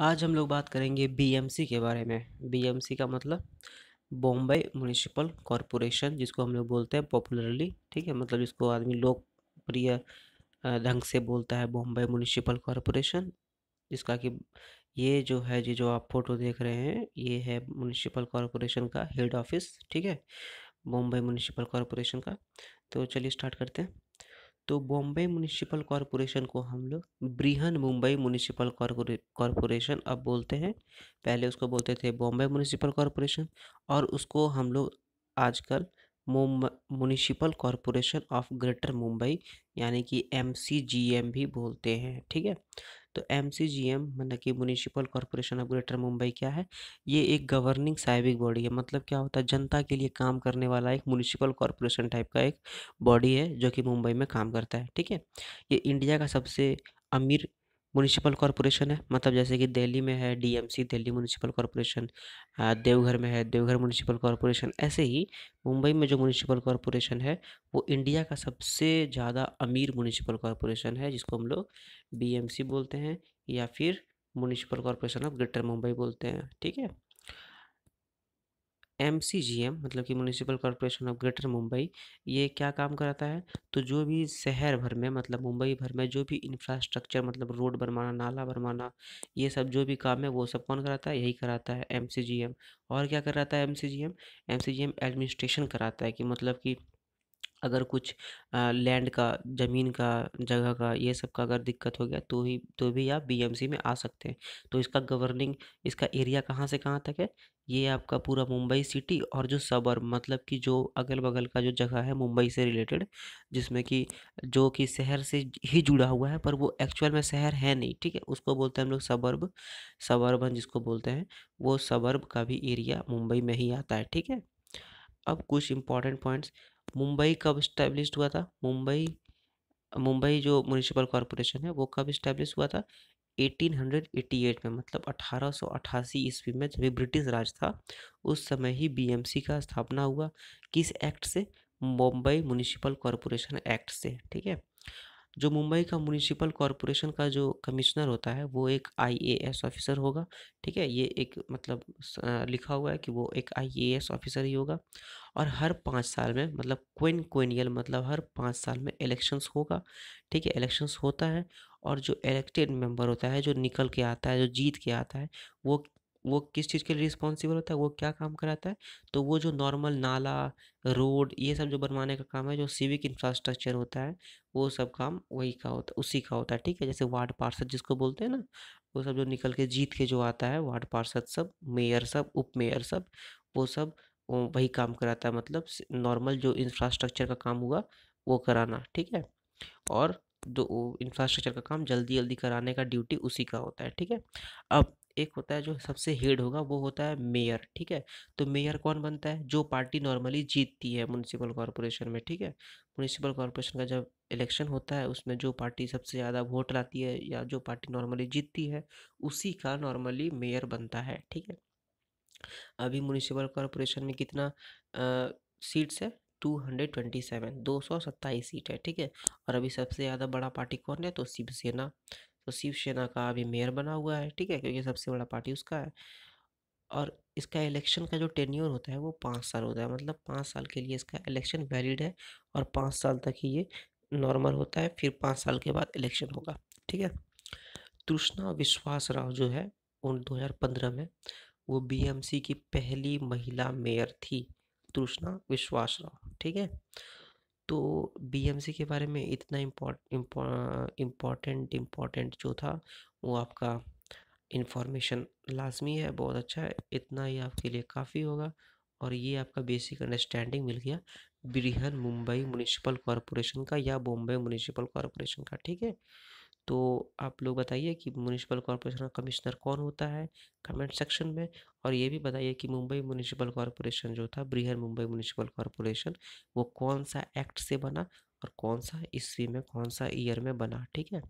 आज हम लोग बात करेंगे बीएमसी के बारे में बीएमसी का मतलब बॉम्बे म्यूनिसिपल कॉरपोरेशन जिसको हम लोग बोलते हैं पॉपुलरली ठीक है मतलब जिसको आदमी लोकप्रिय ढंग से बोलता है बॉम्बे म्यूनिसिपल कॉरपोरेशन जिसका कि ये जो है जी जो आप फोटो देख रहे हैं ये है म्यूनिसिपल कॉरपोरेशन का हेड ऑफिस ठीक है बॉम्बे म्यूनिसिपल कॉरपोरेशन का तो चलिए स्टार्ट करते हैं तो बॉम्बे म्यूनिसिपल कॉरपोरेशन को हम लोग ब्रिहन मुंबई म्यूनिसिपल कॉरपोरेशन अब बोलते हैं पहले उसको बोलते थे बॉम्बे म्यूनिसिपल कॉरपोरेशन और उसको हम लोग आजकल municipal corporation of greater Mumbai यानी कि एम भी बोलते हैं ठीक है तो एम सी जी एम मतलब कि municipal corporation of greater Mumbai क्या है ये एक गवर्निंग साइबिक बॉडी है मतलब क्या होता है जनता के लिए काम करने वाला एक म्यूनिसिपल कॉरपोरेशन टाइप का एक बॉडी है जो कि मुंबई में काम करता है ठीक है ये इंडिया का सबसे अमीर म्यूनसिपल कॉरपोरेशन है मतलब जैसे कि दिल्ली में है DMC Delhi municipal corporation Deoghar में है देवघर म्यूनसिपल कॉरपोरेशन ऐसे ही मुंबई में जो म्यूनसिपल कॉरपोरेशन है वो इंडिया का सबसे ज़्यादा अमीर म्यूनसिपल कॉरपोरेशन है जिसको हम लोग बी बोलते हैं या फिर municipal corporation of greater Mumbai बोलते हैं ठीक है एम मतलब कि municipal corporation of greater Mumbai ये क्या काम कराता है तो जो भी शहर भर में मतलब मुंबई भर में जो भी इंफ्रास्ट्रक्चर मतलब रोड बनवाना नाला बनवाना ये सब जो भी काम है वो सब कौन कराता है यही कराता है एम और क्या कराता है एम सी एम एडमिनिस्ट्रेशन कराता है कि मतलब कि अगर कुछ लैंड का ज़मीन का जगह का ये सब का अगर दिक्कत हो गया तो ही तो भी आप बीएमसी में आ सकते हैं तो इसका गवर्निंग इसका एरिया कहाँ से कहाँ तक है ये आपका पूरा मुंबई सिटी और जो सबर मतलब कि जो अगल बगल का जो जगह है मुंबई से रिलेटेड जिसमें कि जो कि शहर से ही जुड़ा हुआ है पर वो एक्चुअल में शहर है नहीं ठीक है उसको बोलते हैं हम लोग सबर्ब सबर्बन जिसको बोलते हैं वो सबर्ब का भी एरिया मुंबई में ही आता है ठीक है अब कुछ इंपॉर्टेंट पॉइंट्स मुंबई कब इस्टेब्लिश हुआ था मुंबई मुंबई जो म्यूनसिपल कॉरपोरेशन है वो कब इस्टेब्लिश हुआ था 1888 में मतलब अठारह ईस्वी में जब ब्रिटिश राज था उस समय ही बीएमसी का स्थापना हुआ किस एक्ट से मुंबई म्यूनसिपल कॉरपोरेशन एक्ट से ठीक है जो मुंबई का म्यूनिसिपल कॉरपोरेशन का जो कमिश्नर होता है वो एक आईएएस ऑफिसर होगा ठीक है ये एक मतलब लिखा हुआ है कि वो एक आईएएस ऑफिसर ही होगा और हर पाँच साल में मतलब क्वेन क्वेनियल मतलब हर पाँच साल में इलेक्शंस होगा ठीक है इलेक्शंस होता है और जो इलेक्टेड मेंबर होता है जो निकल के आता है जो जीत के आता है वो वो किस चीज़ के लिए रिस्पॉन्सिबल होता है वो क्या काम कराता है तो वो जो नॉर्मल नाला रोड ये सब जो बनवाने का काम है जो सिविक इंफ्रास्ट्रक्चर होता है वो सब काम वही का होता है उसी का होता है ठीक है जैसे वार्ड पार्षद जिसको बोलते हैं ना वो सब जो निकल के जीत के जो आता है वार्ड पार्षद सब मेयर सब उप मेयर सब वो सब वही काम कराता है मतलब नॉर्मल जो इंफ्रास्ट्रक्चर का काम हुआ वो कराना ठीक है और जो इंफ्रास्ट्रक्चर का काम जल्दी जल्दी कराने का ड्यूटी उसी का होता है ठीक है अब एक होता है जो सबसे हेड होगा वो होता है मेयर ठीक है तो मेयर कौन बनता है जो पार्टी नॉर्मली जीतती है म्यूनसिपल कॉरपोरेशन में ठीक है म्यूनसिपल कॉरपोरेशन का जब इलेक्शन होता है उसमें जो पार्टी सबसे ज़्यादा वोट लाती है या जो पार्टी नॉर्मली जीतती है उसी का नॉर्मली मेयर बनता है ठीक है अभी म्यूनिसिपल कॉरपोरेशन में कितना सीट्स है टू हंड्रेड ट्वेंटी सेवन दो सौ सत्ताईस सीट है ठीक है और अभी सबसे ज़्यादा बड़ा पार्टी कौन है तो शिवसेना तो शिवसेना का अभी मेयर बना हुआ है ठीक है क्योंकि सबसे बड़ा पार्टी उसका है और इसका इलेक्शन का जो टेन्यूर होता है वो पाँच साल होता है मतलब पाँच साल के लिए इसका इलेक्शन वैलिड है और पाँच साल तक ही ये नॉर्मल होता है फिर पाँच साल के बाद इलेक्शन होगा ठीक है तृष्णा विश्वास राव जो है उन 2015 में वो बीएमसी की पहली महिला मेयर थी तृष्णा विश्वास राव ठीक है तो बीएमसी के बारे में इतना इम्पॉर्टेंट इम्पॉर्टेंट जो था वो आपका इन्फॉर्मेशन लाजमी है बहुत अच्छा है इतना ही आपके लिए काफ़ी होगा और ये आपका बेसिक अंडरस्टैंडिंग मिल गया बृहन मुंबई म्यूनिसिपल कॉरपोरेशन का या बॉम्बे म्यूनिसिपल कॉरपोरेशन का ठीक है तो आप लोग बताइए कि म्यूनिसिपल कॉरपोरेशन का कमिश्नर कौन होता है कमेंट सेक्शन में और ये भी बताइए कि मुंबई म्यूनिसिपल कॉरपोरेशन जो था ब्रिहर मुंबई म्यूनिसिपल कॉरपोरेशन वो कौन सा एक्ट से बना और कौन सा ईस्वी में कौन सा ईयर में बना ठीक है